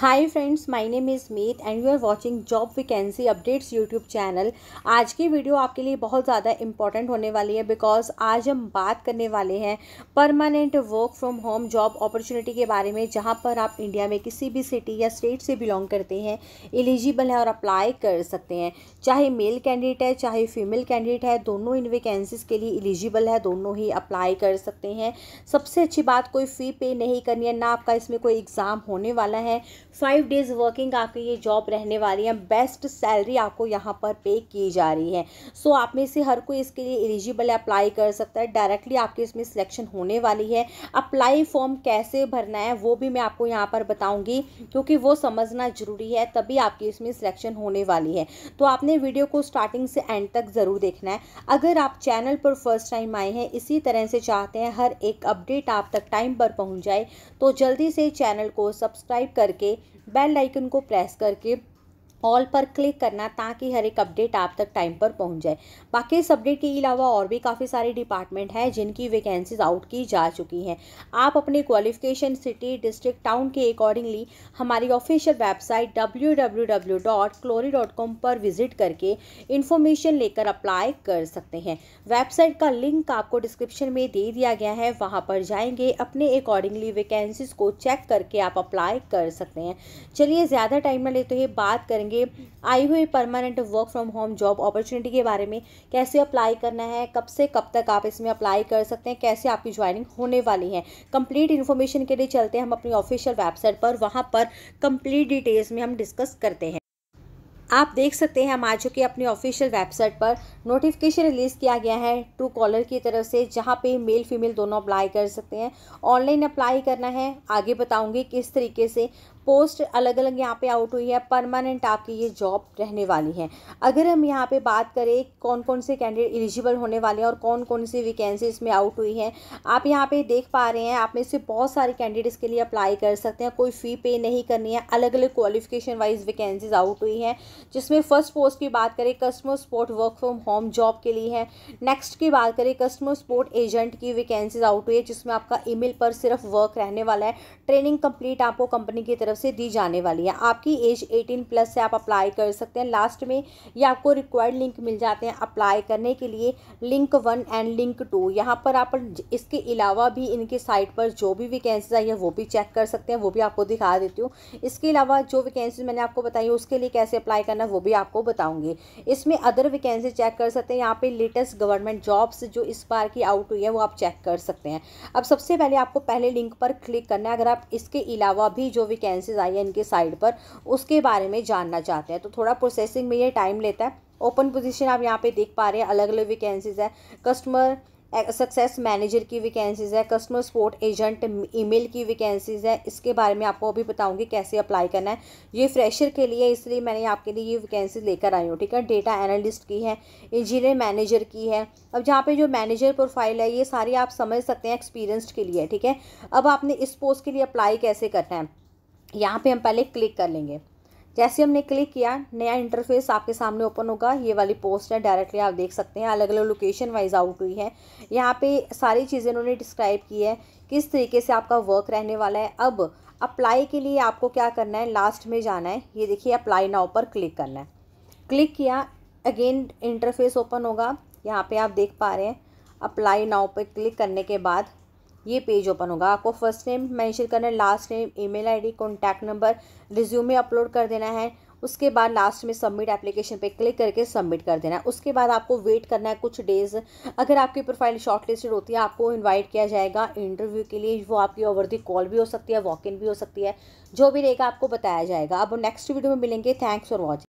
hi friends my name is Meet and you are watching job vacancy updates YouTube channel आज की video आपके लिए बहुत ज़्यादा इंपॉर्टेंट होने वाली है बिकॉज आज हम बात करने वाले हैं permanent work from home job opportunity के बारे में जहां पर आप इंडिया में किसी भी सिटी या स्टेट से बिलोंग करते हैं एलिजिबल हैं और अप्लाई कर सकते हैं चाहे मेल कैंडिडेट है चाहे फीमेल कैंडिडेट है दोनों इन वैकेंसीज़ के लिए एलिजिबल है दोनों ही अप्लाई कर सकते हैं सबसे अच्छी बात कोई फ़ी पे नहीं करनी है ना आपका इसमें कोई एग्ज़ाम होने वाला है फाइव डेज़ वर्किंग आपकी ये जॉब रहने वाली है बेस्ट सैलरी आपको यहाँ पर पे की जा रही है सो so, आप में से हर कोई इसके लिए एलिजिबल अप्लाई कर सकता है डायरेक्टली आपके इसमें सिलेक्शन होने वाली है अप्लाई फॉर्म कैसे भरना है वो भी मैं आपको यहाँ पर बताऊँगी क्योंकि वो समझना ज़रूरी है तभी आपकी इसमें सिलेक्शन होने वाली है तो आपने वीडियो को स्टार्टिंग से एंड तक ज़रूर देखना है अगर आप चैनल पर फर्स्ट टाइम आए हैं इसी तरह से चाहते हैं हर एक अपडेट आप तक टाइम पर पहुँच जाए तो जल्दी से चैनल को सब्सक्राइब करके बेल आइकन को प्रेस करके ऑल पर क्लिक करना ताकि हर एक अपडेट आप तक टाइम पर पहुंच जाए बाकी इस अपडेट के अलावा और भी काफ़ी सारे डिपार्टमेंट हैं जिनकी वैकेंसीज आउट की जा चुकी हैं आप अपने क्वालिफिकेशन सिटी डिस्ट्रिक्ट टाउन के अकॉर्डिंगली हमारी ऑफिशियल वेबसाइट www.clori.com पर विजिट करके इन्फॉर्मेशन लेकर अप्लाई कर सकते हैं वेबसाइट का लिंक आपको डिस्क्रिप्शन में दे दिया गया है वहाँ पर जाएंगे अपने अकॉर्डिंगली वैकेंसीज को चेक करके आप अप्लाई कर सकते हैं चलिए ज़्यादा टाइम न लेते हुए बात करेंगे करेंगे आई हुई permanent work from home job opportunity के बारे में कैसे अप्लाई करना है कब से कब तक आप इसमें अप्लाई कर सकते हैं कैसे आपकी ज्वाइनिंग होने वाली है कंप्लीट इन्फॉर्मेशन के लिए चलते हैं हम अपनी ऑफिशियल वेबसाइट पर वहाँ पर कंप्लीट डिटेल्स में हम डिस्कस करते हैं आप देख सकते हैं हम आ चुके अपनी ऑफिशियल वेबसाइट पर नोटिफिकेशन रिलीज़ किया गया है ट्रू कॉलर की तरफ से जहाँ पे मेल फीमेल दोनों अप्लाई कर सकते हैं ऑनलाइन अप्लाई करना है आगे बताऊंगी किस तरीके से पोस्ट अलग अलग यहाँ पे आउट हुई है परमानेंट आपकी ये जॉब रहने वाली है अगर हम यहाँ पे बात करें कौन कौन से कैंडिडेट एलिजिबल होने वाले हैं और कौन कौन सी वैकेंसीज में आउट हुई हैं आप यहाँ पे देख पा रहे हैं आप में से बहुत सारे कैंडिडेट्स के लिए अप्लाई कर सकते हैं कोई फ़ी पे नहीं करनी है अलग अलग क्वालिफिकेशन वाइज वैकेंसीज आउट हुई हैं जिसमें फर्स्ट पोस्ट की बात करें customer support work from home job के लिए है नेक्स्ट की बात करें कस्टमर सपोर्ट एजेंट की वैकेंसीज आउट हुई है जिसमें आपका ई पर सिर्फ वर्क रहने वाला है ट्रेनिंग कंप्लीट आपको कंपनी की तरफ से दी जाने वाली है आपकी एज 18 प्लस से आप अप्लाई कर सकते हैं लास्ट में ये आपको रिक्वायर्ड लिंक मिल जाते हैं अप्लाई करने के लिए link one and link two यहाँ पर आप इसके अलावा भी इनके साइट पर जो भी वैकेंसीज आई है वो भी चेक कर सकते हैं वो भी आपको दिखा देती हूँ इसके अलावा जो वैकेंसी मैंने आपको बताई उसके लिए कैसे अप्लाई करना है वो भी आपको बताऊँगी इसमें अदर वैकेंसी चेक कर सकते हैं यहाँ पर लेटेस्ट गवर्नमेंट जॉब्स जो इस बार की आउट हुई है वो आप चेक कर सकते हैं अब सबसे पहले आपको पहले लिंक पर क्लिक करना है अगर आप इसके अलावा भी जो वैकेंसी डिफरेंसेस आई हैं इनके साइड पर उसके बारे में जानना चाहते हैं तो थोड़ा प्रोसेसिंग में ये टाइम लेता है ओपन पोजीशन आप यहाँ पे देख पा रहे हैं अलग अलग वैकेंसीज है कस्टमर सक्सेस मैनेजर की वैकेंसीज़ है कस्टमर सपोर्ट एजेंट ईमेल की वैकेंसीज़ है इसके बारे में आपको अभी बताऊंगी कैसे अप्लाई करना है ये फ्रेशर के लिए इसलिए मैंने आपके लिए ये वैकेंसी लेकर आई हूँ ठीक है डेटा एनालिस्ट की है इंजीनियर मैनेजर की है अब जहाँ पे जो मैनेजर प्रोफाइल है ये सारी आप समझ सकते हैं एक्सपीरियंसड के लिए ठीक है अब आपने इस पोस्ट के लिए अप्लाई कैसे करना है यहाँ पे हम पहले क्लिक कर लेंगे जैसे हमने क्लिक किया नया इंटरफेस आपके सामने ओपन होगा ये वाली पोस्ट है डायरेक्टली आप देख सकते हैं अलग अलग लोकेशन वाइज आउट हुई है यहाँ पे सारी चीज़ें उन्होंने डिस्क्राइब की है किस तरीके से आपका वर्क रहने वाला है अब अप्लाई के लिए आपको क्या करना है लास्ट में जाना है ये देखिए अप्लाई नाउ पर क्लिक करना है क्लिक किया अगेन इंटरफेस ओपन होगा यहाँ पर आप देख पा रहे हैं अप्लाई नाउ पर क्लिक करने के बाद ये पेज ओपन होगा आपको फर्स्ट नेम मेंशन करना है last name email ID contact number resume upload कर देना है उसके बाद लास्ट में सबमिट एप्लीकेशन पे क्लिक करके सबमिट कर देना है उसके बाद आपको वेट करना है कुछ डेज़ अगर आपकी प्रोफाइल शॉर्टलिस्टेड होती है आपको इनवाइट किया जाएगा इंटरव्यू के लिए वो आपकी ओवर दी कॉल भी हो सकती है वॉक इन भी हो सकती है जो भी रहेगा आपको बताया जाएगा अब नेक्स्ट वीडियो में मिलेंगे थैंक्स फॉर वॉचिंग